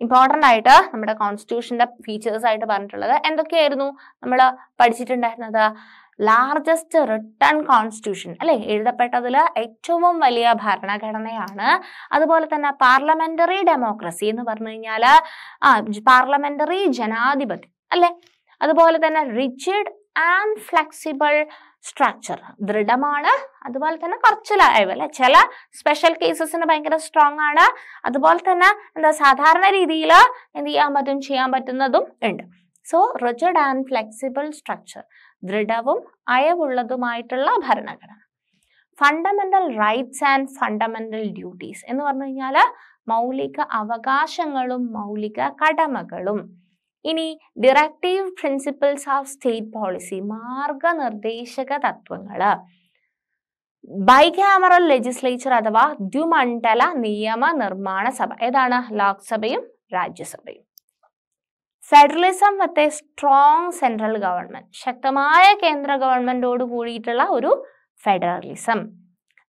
ഇമ്പോർട്ടൻ്റ് ആയിട്ട് നമ്മുടെ കോൺസ്റ്റിറ്റ്യൂഷൻ്റെ ഫീച്ചേഴ്സ് ആയിട്ട് പറഞ്ഞിട്ടുള്ളത് എന്തൊക്കെയായിരുന്നു നമ്മൾ പഠിച്ചിട്ടുണ്ടായിരുന്നത് ലാർജസ്റ്റ് റിട്ടേൺ കോൺസ്റ്റിറ്റ്യൂഷൻ അല്ലെ എഴുതപ്പെട്ടതിൽ ഏറ്റവും വലിയ ഭരണഘടനയാണ് അതുപോലെ തന്നെ പാർലമെന്ററി ഡെമോക്രസി എന്ന് പറഞ്ഞു കഴിഞ്ഞാൽ ആ പാർലമെന്ററി ജനാധിപത്യം അല്ലെ അതുപോലെ തന്നെ റിച്ചിഡ് ആൻഡ് ഫ്ലെക്സിബിൾ സ്ട്രക്ചർ ദൃഢമാണ് അതുപോലെ തന്നെ കുറച്ച് ലൈവ് അല്ലെ ചില സ്പെഷ്യൽ കേസസിന് ഭയങ്കര സ്ട്രോങ് ആണ് അതുപോലെ തന്നെ എന്താ സാധാരണ രീതിയിൽ എന്ത് ചെയ്യാൻ പറ്റും ചെയ്യാൻ പറ്റുന്നതും ഉണ്ട് so rigid and flexible structure ദൃഢവും അയവുള്ളതുമായിട്ടുള്ള ഭരണഘടന fundamental rights and fundamental duties എന്ന് പറഞ്ഞു കഴിഞ്ഞാൽ മൗലിക അവകാശങ്ങളും മൗലിക കടമകളും ഇനി directive principles of state policy മാർഗനിർദ്ദേശക തത്വങ്ങൾ ബൈക്യാമറൽ ലെജിസ്ലേച്ചർ അഥവാ ദ്വിമണ്ഡല നിയമ നിർമ്മാണ സഭ ഏതാണ് ലോക്സഭയും രാജ്യസഭയും federalism with the strong central government ശക്തമായ കേന്ദ്ര ഗവൺമെന്റോട് കൂടിയിട്ടുള്ള ഒരു federalism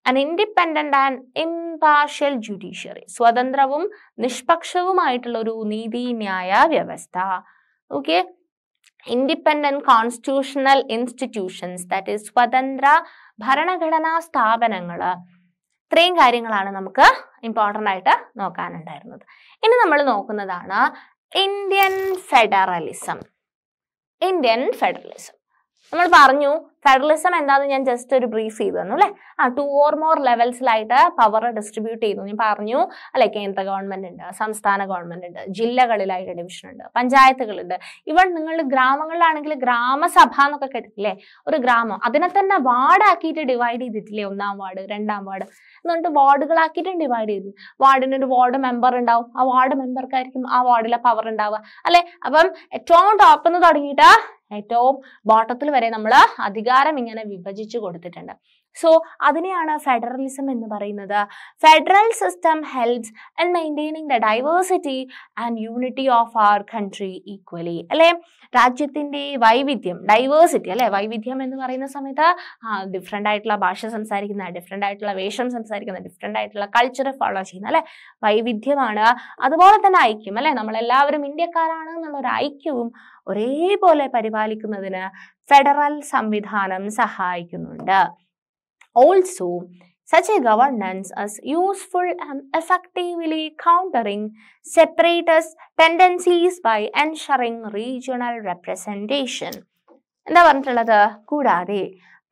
and independent and impartial judiciary സ്വതന്ത്രവും നിഷ്പക്ഷവുമായിട്ടുള്ള ഒരു നീതിന്യായ വ്യവസ്ഥ okay independent constitutional institutions that is സ്വതന്ത്ര ഭരണഘടനാ സ്ഥാപനങ്ങൾ ഇത്രയും കാര്യങ്ങളാണ് നമുക്ക് ഇമ്പോർട്ടൻ്റ് ആയിട്ട് നോക്കാനുണ്ടായിരുന്നത് ഇനി നമ്മൾ നോക്കുന്നതാണ് ഇന്ത്യൻ ഫെഡറലിസം ഇന്ത്യൻ ഫെഡറലിസം നമ്മൾ പറഞ്ഞു ഫെഡറലിസം എന്താണെന്ന് ഞാൻ ജസ്റ്റ് ഒരു ബ്രീഫ് ചെയ്തു തന്നു അല്ലെ ആ ടു ഓർ മോർ ലെവൽസിലായിട്ട് പവർ ഡിസ്ട്രിബ്യൂട്ട് ചെയ്യുന്നു ഞാൻ പറഞ്ഞു അല്ലെ കേന്ദ്ര ഗവൺമെന്റ് ഉണ്ട് സംസ്ഥാന ഗവൺമെന്റ് ഉണ്ട് ജില്ലകളിലായിട്ട് ഡിവിഷൻ ഉണ്ട് പഞ്ചായത്തുകളുണ്ട് ഇവൺ നിങ്ങൾ ഗ്രാമങ്ങളിലാണെങ്കിൽ ഗ്രാമസഭ എന്നൊക്കെ കേട്ടിട്ടില്ലേ ഒരു ഗ്രാമം അതിനെ തന്നെ വാർഡാക്കിയിട്ട് ഡിവൈഡ് ചെയ്തിട്ടില്ലേ ഒന്നാം വാർഡ് രണ്ടാം വാർഡ് എന്നിട്ട് വാർഡുകളാക്കിയിട്ടും ഡിവൈഡ് ചെയ്തു വാർഡിന് ഒരു വാർഡ് മെമ്പർ ഉണ്ടാവും ആ വാർഡ് മെമ്പർക്കായിരിക്കും ആ വാർഡിലെ പവർ ഉണ്ടാവുക അല്ലെ അപ്പം ഏറ്റവും ടോപ്പ് നിന്ന് തുടങ്ങിയിട്ട് ഏറ്റവും ബോട്ടത്തിൽ വരെ നമ്മൾ അധികാരം ഇങ്ങനെ വിഭജിച്ചു കൊടുത്തിട്ടുണ്ട് സോ അതിനെയാണ് ഫെഡറലിസം എന്ന് പറയുന്നത് federal system helps in maintaining the diversity and unity of our country equally അല്ലേ രാജ്യത്തിൻ്റെ വൈവിധ്യം ഡൈവേഴ്സിറ്റി അല്ലേ വൈവിധ്യം എന്ന് പറയുന്ന സമയത്ത് ഡിഫറെൻ്റ് ആയിട്ടുള്ള ഭാഷ സംസാരിക്കുന്ന ഡിഫറെൻ്റ് ആയിട്ടുള്ള വേഷം സംസാരിക്കുന്ന ഡിഫറെൻ്റ് ആയിട്ടുള്ള കൾച്ചർ ഫോളോ ചെയ്യുന്ന അല്ലെ വൈവിധ്യമാണ് അതുപോലെ തന്നെ ഐക്യം അല്ലേ നമ്മളെല്ലാവരും ഇന്ത്യക്കാരാണ് എന്നുള്ള ഒരു ഐക്യവും ഒരേപോലെ പരിപാലിക്കുന്നതിന് ഫെഡറൽ സംവിധാനം സഹായിക്കുന്നുണ്ട് Also, such a governance is useful and effectively countering separatist tendencies by ensuring regional representation. എന്താ പറഞ്ഞിട്ടുള്ളത് കൂടാതെ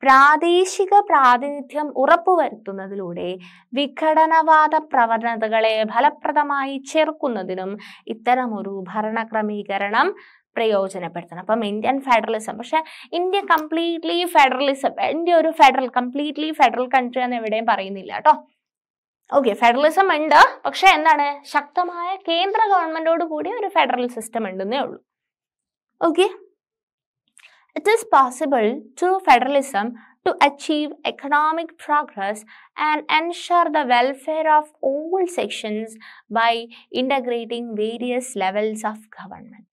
പ്രാദേശിക പ്രാതിനിധ്യം ഉറപ്പുവരുത്തുന്നതിലൂടെ വിഘടനവാദ പ്രവണതകളെ ഫലപ്രദമായി ചെറുക്കുന്നതിനും ഇത്തരമൊരു ഭരണക്രമീകരണം പ്രയോജനപ്പെടുത്തണം അപ്പം ഇന്ത്യൻ ഫെഡറലിസം പക്ഷേ ഇന്ത്യ കംപ്ലീറ്റ്ലി ഫെഡറലിസം ഇന്ത്യ ഒരു ഫെഡറൽ കംപ്ലീറ്റ്ലി ഫെഡറൽ കൺട്രി എന്ന് എവിടെയും പറയുന്നില്ല കേട്ടോ ഓക്കെ ഫെഡറലിസം ഉണ്ട് പക്ഷേ എന്താണ് ശക്തമായ കേന്ദ്ര ഗവൺമെന്റോട് കൂടി ഒരു ഫെഡറൽ സിസ്റ്റം ഉണ്ടെന്നേ ഉള്ളൂ okay it is possible to federalism to achieve economic progress and ensure the welfare of all sections by integrating various levels of government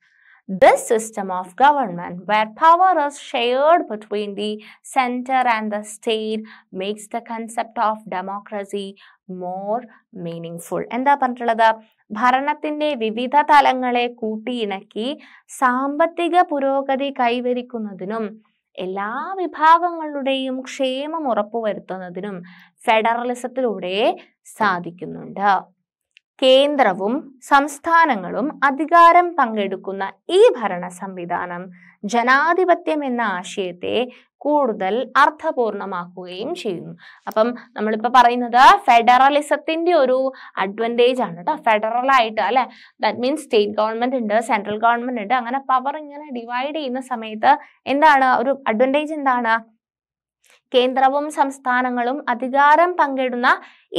this system of government where power is shared between the center and the state makes the concept of democracy more meaningful എന്താ പറഞ്ഞിട്ടുള്ളത് ഭരണത്തിന്റെ വിവിധ തലങ്ങളെ കൂട്ടിയിണക്കി സാമ്പത്തിക പുരോഗതി കൈവരിക്കുന്നതിനും എല്ലാ വിഭാഗങ്ങളുടെയും ക്ഷേമം ഉറപ്പുവരുത്തുന്നതിനും ഫെഡറലിസത്തിലൂടെ സാധിക്കുന്നുണ്ട് കേന്ദ്രവും സംസ്ഥാനങ്ങളും അധികാരം പങ്കെടുക്കുന്ന ഈ ഭരണ സംവിധാനം ജനാധിപത്യം എന്ന ആശയത്തെ കൂടുതൽ അർത്ഥപൂർണമാക്കുകയും ചെയ്യുന്നു അപ്പം നമ്മളിപ്പോൾ പറയുന്നത് ഫെഡറലിസത്തിൻ്റെ ഒരു അഡ്വാൻറ്റേജ് ആണ് കേട്ടോ ഫെഡറൽ ആയിട്ട് അല്ലെ ദാറ്റ് മീൻസ് സ്റ്റേറ്റ് ഗവൺമെന്റ് ഉണ്ട് സെൻട്രൽ ഗവൺമെന്റ് ഉണ്ട് അങ്ങനെ പവർ ഇങ്ങനെ ഡിവൈഡ് ചെയ്യുന്ന സമയത്ത് എന്താണ് ഒരു അഡ്വാൻറ്റേജ് എന്താണ് കേന്ദ്രവും സംസ്ഥാനങ്ങളും അധികാരം പങ്കിടുന്ന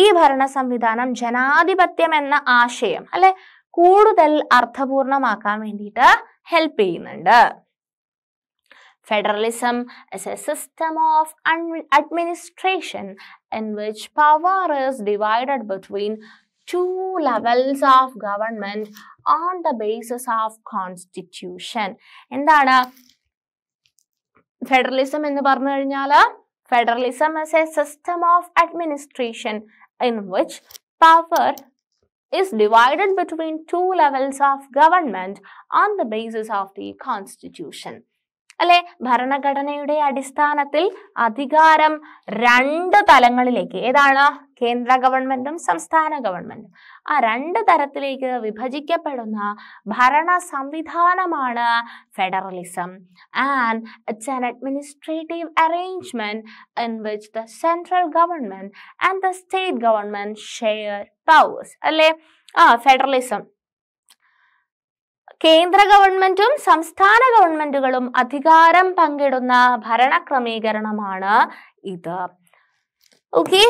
ഈ ഭരണ സംവിധാനം ജനാധിപത്യം എന്ന ആശയം അല്ലെ കൂടുതൽ അർത്ഥപൂർണമാക്കാൻ വേണ്ടിയിട്ട് ഹെൽപ്പ് ചെയ്യുന്നുണ്ട് federalism is a system of administration in which power is divided between two levels of government on the basis of constitution എന്താണ് ഫെഡറലിസം എന്ന് പറഞ്ഞു കഴിഞ്ഞാൽ Federalism is a system of administration in which power is divided between two levels of government on the basis of the constitution. അല്ലെ ഭരണഘടനയുടെ അടിസ്ഥാനത്തിൽ അധികാരം രണ്ട് തലങ്ങളിലേക്ക് ഏതാണ് കേന്ദ്ര ഗവൺമെന്റും സംസ്ഥാന ഗവൺമെന്റും ആ രണ്ട് തരത്തിലേക്ക് വിഭജിക്കപ്പെടുന്ന ഭരണ സംവിധാനമാണ് federalism and it's an administrative arrangement in which the central government and the state government share powers അല്ലേ ആ ഫെഡറലിസം കേന്ദ്ര ഗവൺമെന്റും സംസ്ഥാന ഗവൺമെന്റുകളും അധികാരം പങ്കിടുന്ന ഭരണക്രമീകരണമാണ് ഇത് okay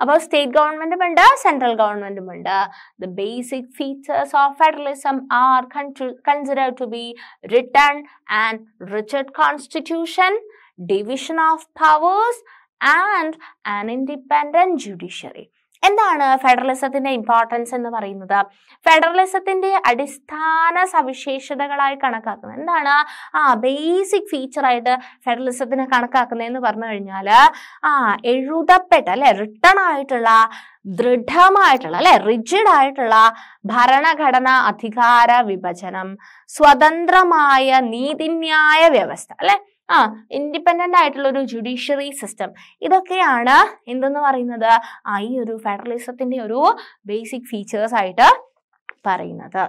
about state government and central government. Manda. The basic features of federalism are considered to be written and rigid constitution, division of powers and an independent judiciary. എന്താണ് ഫെഡറലിസത്തിന്റെ ഇമ്പോർട്ടൻസ് എന്ന് പറയുന്നത് ഫെഡറലിസത്തിന്റെ അടിസ്ഥാന സവിശേഷതകളായി കണക്കാക്കുന്നത് എന്താണ് ആ ബേസിക് ഫീച്ചറായിട്ട് ഫെഡറലിസത്തിനെ കണക്കാക്കുന്നതെന്ന് പറഞ്ഞു കഴിഞ്ഞാൽ ആ എഴുതപ്പെട്ട അല്ലെ റിട്ടേൺ ആയിട്ടുള്ള ദൃഢമായിട്ടുള്ള അല്ലെ റിജിഡ് ആയിട്ടുള്ള ഭരണഘടന അധികാര വിഭജനം സ്വതന്ത്രമായ നീതിന്യായ വ്യവസ്ഥ അല്ലെ ആ ഇൻഡിപെൻഡൻ്റ് ആയിട്ടുള്ള ഒരു ജുഡീഷ്യറി സിസ്റ്റം ഇതൊക്കെയാണ് എന്തെന്ന് പറയുന്നത് ആ ഈ ഒരു ഫെഡറലിസത്തിൻ്റെ ഒരു ബേസിക് ഫീച്ചേഴ്സ് ആയിട്ട് പറയുന്നത്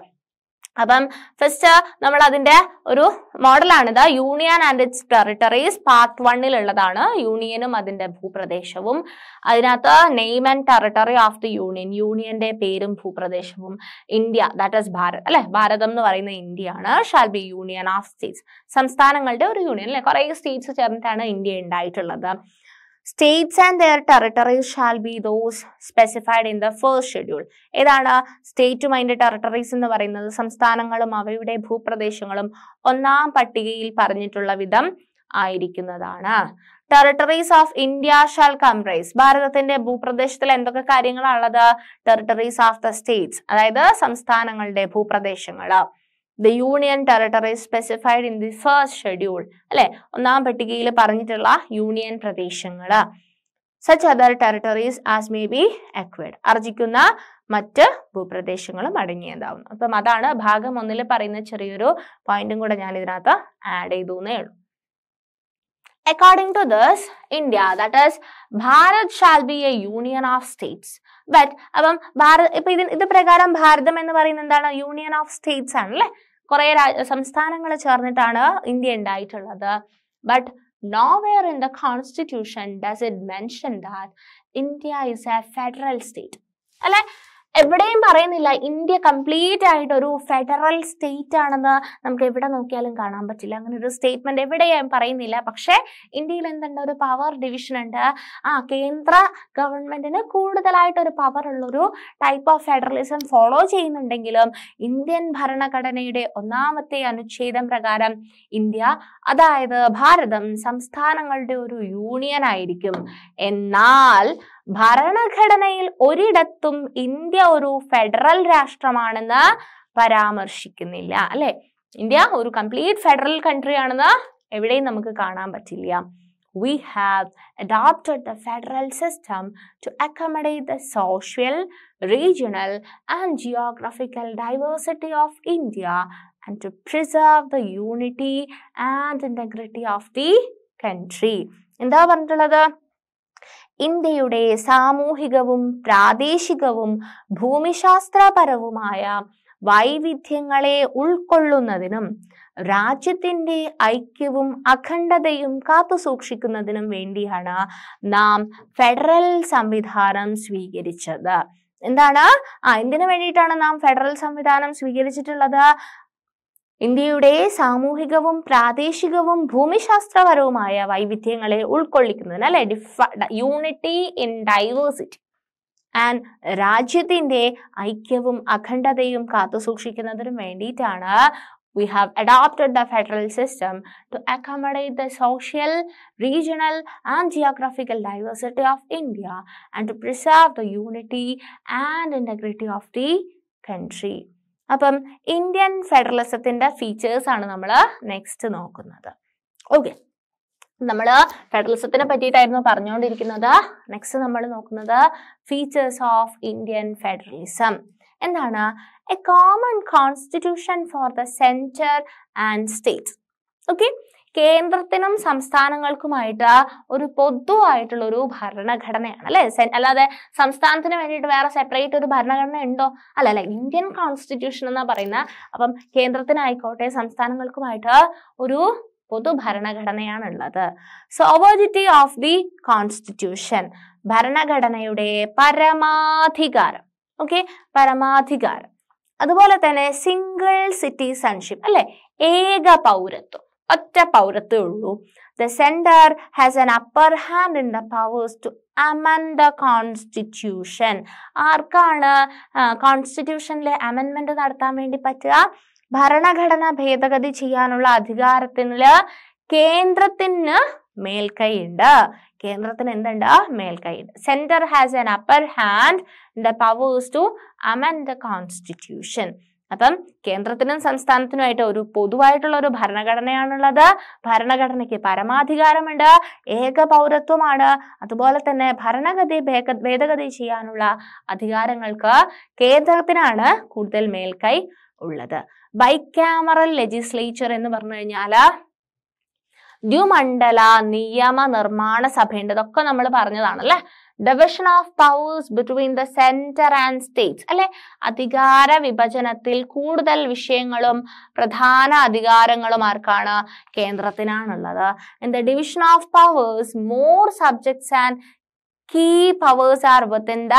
അപ്പം ഫസ്റ്റ് നമ്മൾ അതിന്റെ ഒരു മോഡലാണിത് union and its territories part ഉള്ളതാണ് യൂണിയനും അതിന്റെ ഭൂപ്രദേശവും അതിനകത്ത് name and territory of the union യൂണിയന്റെ പേരും ഭൂപ്രദേശവും ഇന്ത്യ ദാറ്റ് ഈസ് ഭാരത് അല്ലെ ഭാരതം എന്ന് പറയുന്ന ഇന്ത്യ ആണ് shall be union of states സംസ്ഥാനങ്ങളുടെ ഒരു യൂണിയൻ അല്ലെ കുറെ സ്റ്റേറ്റ്സ് ചേർന്നിട്ടാണ് ഇന്ത്യ ഉണ്ടായിട്ടുള്ളത് states and their territories shall be those specified in the first schedule ഏതാണ് സ്റ്റേറ്റും അതിൻ്റെ ടെറിട്ടറീസ് എന്ന് പറയുന്നത് സംസ്ഥാനങ്ങളും അവയുടെ ഭൂപ്രദേശങ്ങളും ഒന്നാം പട്ടികയിൽ പറഞ്ഞിട്ടുള്ള വിധം ആയിരിക്കുന്നതാണ് territories of India shall comprise ഭാരതത്തിന്റെ ഭൂപ്രദേശത്തിൽ എന്തൊക്കെ കാര്യങ്ങളാണുള്ളത് ടെറിട്ടറീസ് ഓഫ് ദ സ്റ്റേറ്റ്സ് അതായത് സംസ്ഥാനങ്ങളുടെ ഭൂപ്രദേശങ്ങള് the union territory specified in the first schedule അല്ലെ ഒന്നാം പട്ടികയിൽ പറഞ്ഞിട്ടുള്ള യൂണിയൻ പ്രദേശങ്ങൾ such other territories as may be acquired ആർജിക്കുന്ന മറ്റ് ഭൂപ്രദേശങ്ങളും അടങ്ങിയതാവുന്നു അപ്പം അതാണ് ഭാഗം ഒന്നിൽ പറയുന്ന ചെറിയൊരു പോയിന്റും കൂടെ ഞാൻ ഇതിനകത്ത് ആഡ് ചെയ്തു എന്നേ ഉള്ളൂ According to this, India, that is, Bharat shall be a union of states. But, അപ്പം ഭാരത് ഇപ്പൊ ഇതിന് ഇത് പ്രകാരം ഭാരതം എന്ന് പറയുന്നത് എന്താണ് യൂണിയൻ ഓഫ് സ്റ്റേറ്റ്സ് ആണ് ആണല്ലേ കുറെ സംസ്ഥാനങ്ങൾ ചേർന്നിട്ടാണ് ഇന്ത്യ ഉണ്ടായിട്ടുള്ളത് but where in the constitution does it mention that India is a federal state അല്ലെ എവിടെയും പറയുന്നില്ല ഇന്ത്യ കംപ്ലീറ്റ് ആയിട്ട് ഒരു ഫെഡറൽ സ്റ്റേറ്റ് ആണെന്ന് നമുക്ക് എവിടെ നോക്കിയാലും കാണാൻ പറ്റില്ല അങ്ങനെ ഒരു സ്റ്റേറ്റ്മെന്റ് എവിടെയും പറയുന്നില്ല പക്ഷേ ഇന്ത്യയിൽ എന്തുണ്ട് ഒരു പവർ ഡിവിഷൻ ഉണ്ട് ആ കേന്ദ്ര ഗവൺമെന്റിന് കൂടുതലായിട്ട് ഒരു പവർ ഉള്ളൊരു ടൈപ്പ് ഓഫ് ഫെഡറലിസം ഫോളോ ചെയ്യുന്നുണ്ടെങ്കിലും ഇന്ത്യൻ ഭരണഘടനയുടെ ഒന്നാമത്തെ അനുച്ഛേദം പ്രകാരം ഇന്ത്യ അതായത് ഭാരതം സംസ്ഥാനങ്ങളുടെ ഒരു യൂണിയൻ ആയിരിക്കും എന്നാൽ ഭരണഘടനയിൽ ഒരിടത്തും ഇന്ത്യ ഒരു ഫെഡറൽ രാഷ്ട്രമാണെന്ന് പരാമർശിക്കുന്നില്ല അല്ലെ ഇന്ത്യ ഒരു കംപ്ലീറ്റ് ഫെഡറൽ കൺട്രി ആണെന്ന് എവിടെയും നമുക്ക് കാണാൻ പറ്റില്ല we have adopted the federal system to accommodate the social regional and geographical diversity of India and to preserve the unity and integrity of the country എന്താ പറഞ്ഞിട്ടുള്ളത് ഇന്ത്യയുടെ സാമൂഹികവും പ്രാദേശികവും ഭൂമിശാസ്ത്രപരവുമായ വൈവിധ്യങ്ങളെ ഉൾക്കൊള്ളുന്നതിനും രാജ്യത്തിന്റെ ഐക്യവും അഖണ്ഡതയും കാത്തുസൂക്ഷിക്കുന്നതിനും വേണ്ടിയാണ് നാം ഫെഡറൽ സംവിധാനം സ്വീകരിച്ചത് എന്താണ് ആ എന്തിനു വേണ്ടിയിട്ടാണ് നാം ഫെഡറൽ സംവിധാനം സ്വീകരിച്ചിട്ടുള്ളത് ഇന്ത്യയുടെ സാമൂഹികവും പ്രാദേശികവും ഭൂമിശാസ്ത്രപരവുമായ വൈവിധ്യങ്ങളെ ഉൾക്കൊള്ളിക്കുന്നതിന് അല്ലെ യൂണിറ്റി ഇൻ ഡൈവേഴ്സിറ്റി ആൻഡ് രാജ്യത്തിന്റെ ഐക്യവും അഖണ്ഡതയും കാത്തുസൂക്ഷിക്കുന്നതിനും വേണ്ടിയിട്ടാണ് we have adopted the federal system to accommodate the social regional and geographical diversity of India and to preserve the unity and integrity of the country അപ്പം ഇന്ത്യൻ ഫെഡറലിസത്തിന്റെ ഫീച്ചേഴ്സ് ആണ് നമ്മൾ നെക്സ്റ്റ് നോക്കുന്നത് ഓക്കെ നമ്മൾ ഫെഡറലിസത്തിനെ പറ്റിയിട്ടായിരുന്നു പറഞ്ഞുകൊണ്ടിരിക്കുന്നത് നെക്സ്റ്റ് നമ്മൾ നോക്കുന്നത് ഫീച്ചേഴ്സ് ഓഫ് ഇന്ത്യൻ ഫെഡറലിസം എന്താണ് a common constitution for the centre and state okay കേന്ദ്രത്തിനും സംസ്ഥാനങ്ങൾക്കുമായിട്ട് ഒരു പൊതുവായിട്ടുള്ള ഒരു ഭരണഘടനയാണ് അല്ലെ അല്ലാതെ സംസ്ഥാനത്തിന് വേണ്ടിയിട്ട് വേറെ സെപ്പറേറ്റ് ഒരു ഭരണഘടന ഉണ്ടോ അല്ല അല്ലെ ഇന്ത്യൻ കോൺസ്റ്റിറ്റ്യൂഷൻ എന്നാ പറയുന്ന അപ്പം കേന്ദ്രത്തിനായിക്കോട്ടെ സംസ്ഥാനങ്ങൾക്കുമായിട്ട് ഒരു പൊതു ഭരണഘടനയാണുള്ളത് സോവോജിറ്റി ഓഫ് ദി കോൺസ്റ്റിറ്റ്യൂഷൻ ഭരണഘടനയുടെ പരമാധികാരം ഓക്കെ പരമാധികാരം അതുപോലെ തന്നെ സിംഗിൾ സിറ്റിസൺഷിപ്പ് അല്ലെ ഏക പൗരത്വം ഒറ്റ പൗരത്വേ ഉള്ളൂ the centre has an upper hand in the powers to amend the constitution ആർക്കാണ് കോൺസ്റ്റിറ്റ്യൂഷനിലെ അമെൻമെൻറ്റ് നടത്താൻ വേണ്ടി പറ്റുക ഭരണഘടന ഭേദഗതി ചെയ്യാനുള്ള അധികാരത്തിന് കേന്ദ്രത്തിന് മേൽക്കൈയുണ്ട് കേന്ദ്രത്തിന് എന്തുണ്ട് മേൽക്കൈയുണ്ട് centre has an upper hand the powers to amend the constitution അപ്പം കേന്ദ്രത്തിനും സംസ്ഥാനത്തിനുമായിട്ട് ഒരു പൊതുവായിട്ടുള്ള ഒരു ഭരണഘടനയാണുള്ളത് ഭരണഘടനയ്ക്ക് പരമാധികാരമുണ്ട് ഏക പൗരത്വമാണ് അതുപോലെ തന്നെ ഭരണഗതി ഭേദഗതി ചെയ്യാനുള്ള അധികാരങ്ങൾക്ക് കേന്ദ്രത്തിനാണ് കൂടുതൽ മേൽക്കൈ ഉള്ളത് ബൈക്യാമറൽ ലെജിസ്ലേച്ചർ എന്ന് പറഞ്ഞു കഴിഞ്ഞാൽ ദ്വിമണ്ഡല നിയമ നിർമ്മാണ സഭയുണ്ട് ഇതൊക്കെ നമ്മൾ പറഞ്ഞതാണല്ലേ division of powers between the centre and states അല്ലെ അധികാര വിഭജനത്തിൽ കൂടുതൽ വിഷയങ്ങളും പ്രധാന അധികാരങ്ങളും ആർക്കാണ് കേന്ദ്രത്തിനാണുള്ളത് in the division of powers more subjects and key powers are within the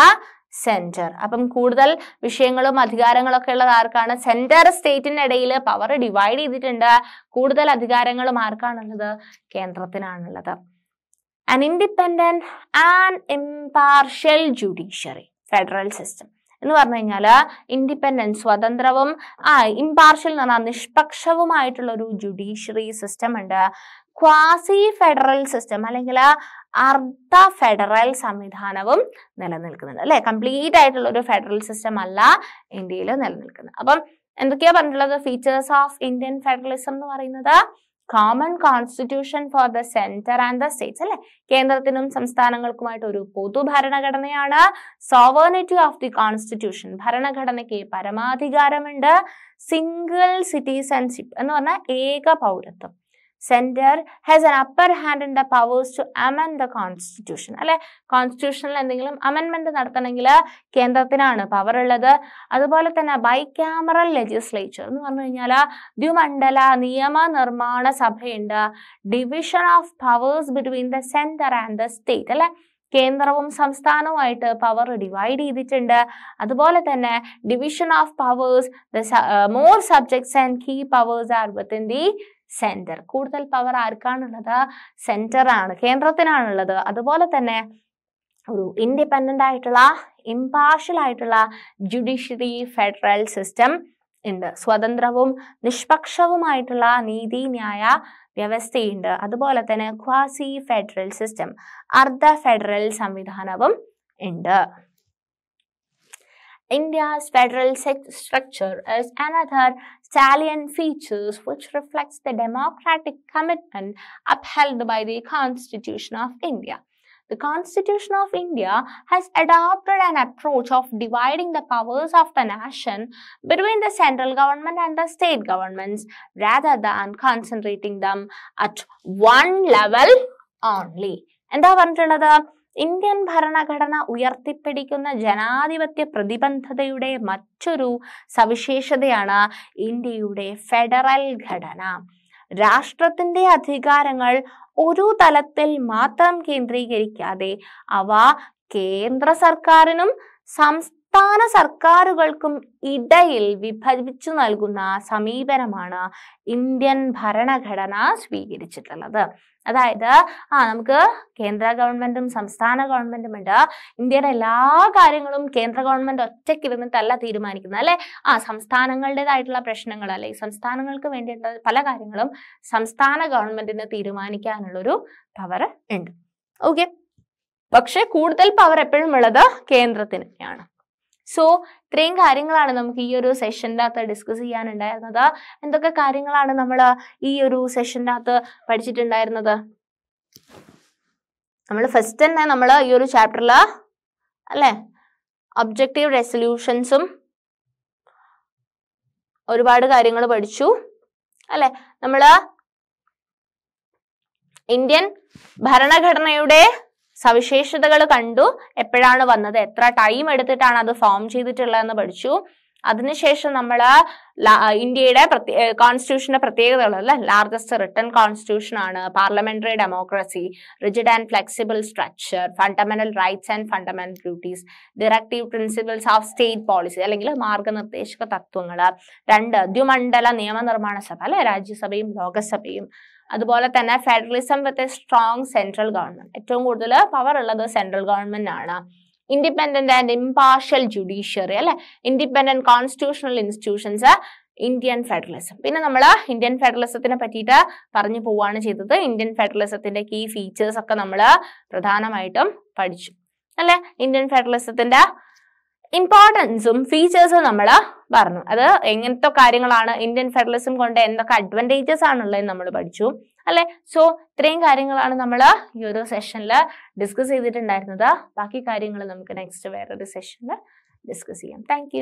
centre അപ്പം കൂടുതൽ വിഷയങ്ങളും അധികാരങ്ങളൊക്കെ ഉള്ളത് ആർക്കാണ് സെന്റർ സ്റ്റേറ്റിനിടയിൽ പവർ ഡിവൈഡ് ചെയ്തിട്ടുണ്ട് കൂടുതൽ അധികാരങ്ങളും ആർക്കാണുള്ളത് കേന്ദ്രത്തിനാണുള്ളത് an independent and impartial judiciary federal system എന്ന് പറഞ്ഞു കഴിഞ്ഞാൽ ഇൻഡിപെൻഡൻസ് സ്വതന്ത്രവും ആ ഇംപാർഷ്യൽ എന്ന് പറഞ്ഞാൽ നിഷ്പക്ഷവുമായിട്ടുള്ള ഒരു ജുഡീഷ്യറി സിസ്റ്റം ഉണ്ട് ക്വാസി ഫെഡറൽ സിസ്റ്റം അല്ലെങ്കിൽ അർദ്ധ ഫെഡറൽ സംവിധാനവും നിലനിൽക്കുന്നുണ്ട് അല്ലെ കംപ്ലീറ്റ് ആയിട്ടുള്ള ഒരു ഫെഡറൽ സിസ്റ്റം അല്ല ഇന്ത്യയിൽ നിലനിൽക്കുന്നത് അപ്പം എന്തൊക്കെയാ പറഞ്ഞിട്ടുള്ളത് ഫീച്ചേഴ്സ് ഓഫ് ഇന്ത്യൻ ഫെഡറലിസം എന്ന് പറയുന്നത് common constitution for the centre and the states അല്ലെ കേന്ദ്രത്തിനും സംസ്ഥാനങ്ങൾക്കുമായിട്ട് ഒരു പൊതുഭരണഘടനയാണ് സോവേണിറ്റി ഓഫ് ദി കോൺസ്റ്റിറ്റ്യൂഷൻ ഭരണഘടനയ്ക്ക് പരമാധികാരമുണ്ട് സിംഗിൾ സിറ്റിസൺഷിപ്പ് എന്ന് പറഞ്ഞാൽ ഏക പൗരത്വം centre has an upper hand in the powers to amend the constitution അല്ലെ കോൺസ്റ്റിറ്റ്യൂഷനിൽ എന്തെങ്കിലും അമെൻമെന്റ് നടത്തണമെങ്കിൽ കേന്ദ്രത്തിനാണ് പവർ ഉള്ളത് അതുപോലെ തന്നെ ബൈ ക്യാമറൽ ലെജിസ്ലേച്ചർ എന്ന് പറഞ്ഞു കഴിഞ്ഞാൽ ദ്വിമണ്ഡല നിയമനിർമ്മാണ സഭയുണ്ട് division of powers between the centre and the state അല്ലെ കേന്ദ്രവും സംസ്ഥാനവുമായിട്ട് പവർ ഡിവൈഡ് ചെയ്തിട്ടുണ്ട് അതുപോലെ തന്നെ division of powers the more subjects and key powers are within the centre കൂടുതൽ പവർ ആർക്കാണുള്ളത് സെന്റർ ആണ് കേന്ദ്രത്തിനാണുള്ളത് അതുപോലെ തന്നെ ഒരു ഇൻഡിപെൻഡൻ്റ് ആയിട്ടുള്ള ഇമ്പാർഷ്യൽ ആയിട്ടുള്ള ജുഡീഷ്യറി ഫെഡറൽ സിസ്റ്റം ഉണ്ട് സ്വതന്ത്രവും നിഷ്പക്ഷവുമായിട്ടുള്ള നീതി ന്യായ വ്യവസ്ഥയുണ്ട് അതുപോലെ തന്നെ ക്വാസി ഫെഡറൽ സിസ്റ്റം അർദ്ധ ഫെഡറൽ സംവിധാനവും ഉണ്ട് India's federal structure is another salient features which reflects the democratic commitment upheld by the Constitution of India. The Constitution of India has adopted an approach of dividing the powers of the nation between the central government and the state governments rather than concentrating them at one level only. And to another. Indian ഭരണഘടന ഉയർത്തിപ്പിടിക്കുന്ന ജനാധിപത്യ പ്രതിബന്ധതയുടെ മറ്റൊരു സവിശേഷതയാണ് ഇന്ത്യയുടെ ഫെഡറൽ ഘടന രാഷ്ട്രത്തിന്റെ അധികാരങ്ങൾ ഒരു തലത്തിൽ മാത്രം കേന്ദ്രീകരിക്കാതെ അവ കേന്ദ്ര സർക്കാരിനും സംസ്ഥാന സംസ്ഥാന സർക്കാരുകൾക്കും ഇടയിൽ വിഭജിച്ചു നൽകുന്ന സമീപനമാണ് ഇന്ത്യൻ ഭരണഘടന സ്വീകരിച്ചിട്ടുള്ളത് അതായത് ആ നമുക്ക് കേന്ദ്ര ഗവൺമെന്റും സംസ്ഥാന ഗവൺമെന്റും ഉണ്ട് ഇന്ത്യയുടെ എല്ലാ കാര്യങ്ങളും കേന്ദ്ര ഗവൺമെന്റ് ഒറ്റയ്ക്ക് ഇരുന്നിട്ടല്ല തീരുമാനിക്കുന്നത് അല്ലെ ആ സംസ്ഥാനങ്ങളുടേതായിട്ടുള്ള പ്രശ്നങ്ങൾ അല്ലെ സംസ്ഥാനങ്ങൾക്ക് വേണ്ടിയിട്ടുള്ള പല കാര്യങ്ങളും സംസ്ഥാന ഗവൺമെന്റിന് തീരുമാനിക്കാനുള്ളൊരു പവർ ഉണ്ട് ഓക്കെ പക്ഷെ കൂടുതൽ പവർ എപ്പോഴും ഉള്ളത് കേന്ദ്രത്തിനെയാണ് സോ ഇത്രയും കാര്യങ്ങളാണ് നമുക്ക് ഈ ഒരു സെഷൻ്റെ അകത്ത് ഡിസ്കസ് ചെയ്യാനുണ്ടായിരുന്നത് എന്തൊക്കെ കാര്യങ്ങളാണ് നമ്മൾ ഈ ഒരു സെഷൻ്റെ അകത്ത് പഠിച്ചിട്ടുണ്ടായിരുന്നത് നമ്മൾ ഫസ്റ്റ് തന്നെ നമ്മൾ ഈ ഒരു ചാപ്റ്ററിൽ അല്ലേ ഒബ്ജക്റ്റീവ് റെസൊല്യൂഷൻസും ഒരുപാട് കാര്യങ്ങൾ പഠിച്ചു അല്ലെ നമ്മൾ ഇന്ത്യൻ ഭരണഘടനയുടെ സവിശേഷതകൾ കണ്ടു എപ്പോഴാണ് വന്നത് എത്ര ടൈം എടുത്തിട്ടാണ് അത് ഫോം ചെയ്തിട്ടുള്ളതെന്ന് പഠിച്ചു അതിനുശേഷം നമ്മൾ ഇന്ത്യയുടെ കോൺസ്റ്റിറ്റ്യൂഷന്റെ പ്രത്യേകതകൾ അല്ലെ ലാർജസ്റ്റ് റിട്ടേൺ കോൺസ്റ്റിറ്റ്യൂഷൻ ആണ് parliamentary democracy rigid and flexible structure fundamental rights and fundamental duties directive principles of state policy അല്ലെങ്കിൽ മാർഗനിർദ്ദേശക തത്വങ്ങൾ രണ്ട് ദ്വിമണ്ഡല നിയമനിർമ്മാണ സഭ അല്ലെ രാജ്യസഭയും ലോകസഭയും അതുപോലെ തന്നെ federalism with a strong central government ഏറ്റവും കൂടുതൽ പവർ ഉള്ളത് സെൻട്രൽ ഗവൺമെന്റ് ആണ് ഇൻഡിപെൻഡന്റ് ആൻഡ് ഇമ്പാർഷ്യൽ ജുഡീഷ്യറി അല്ലെ independent constitutional institutions Indian federalism പിന്നെ നമ്മൾ ഇന്ത്യൻ ഫെഡറലിസത്തിനെ പറ്റിയിട്ട് പറഞ്ഞു പോവുകയാണ് ചെയ്തത് ഇന്ത്യൻ ഫെഡറലിസത്തിന്റെ കീ ഫീച്ചേഴ്സ് ഒക്കെ നമ്മൾ പ്രധാനമായിട്ടും പഠിച്ചു അല്ലെ ഇന്ത്യൻ ഫെഡറലിസത്തിന്റെ ഇമ്പോർട്ടൻസും ഫീച്ചേഴ്സും നമ്മൾ പറഞ്ഞു അത് എങ്ങനത്തെ കാര്യങ്ങളാണ് ഇന്ത്യൻ ഫെഡറലിസം കൊണ്ട് എന്തൊക്കെ അഡ്വാൻറ്റേജസ് ആണുള്ളത് നമ്മൾ പഠിച്ചു അല്ലെ സോ ഇത്രയും കാര്യങ്ങളാണ് നമ്മൾ ഈ ഒരു സെഷനിൽ ഡിസ്കസ് ചെയ്തിട്ടുണ്ടായിരുന്നത് ബാക്കി കാര്യങ്ങൾ നമുക്ക് നെക്സ്റ്റ് വേറൊരു സെഷനിൽ ഡിസ്കസ് ചെയ്യാം താങ്ക്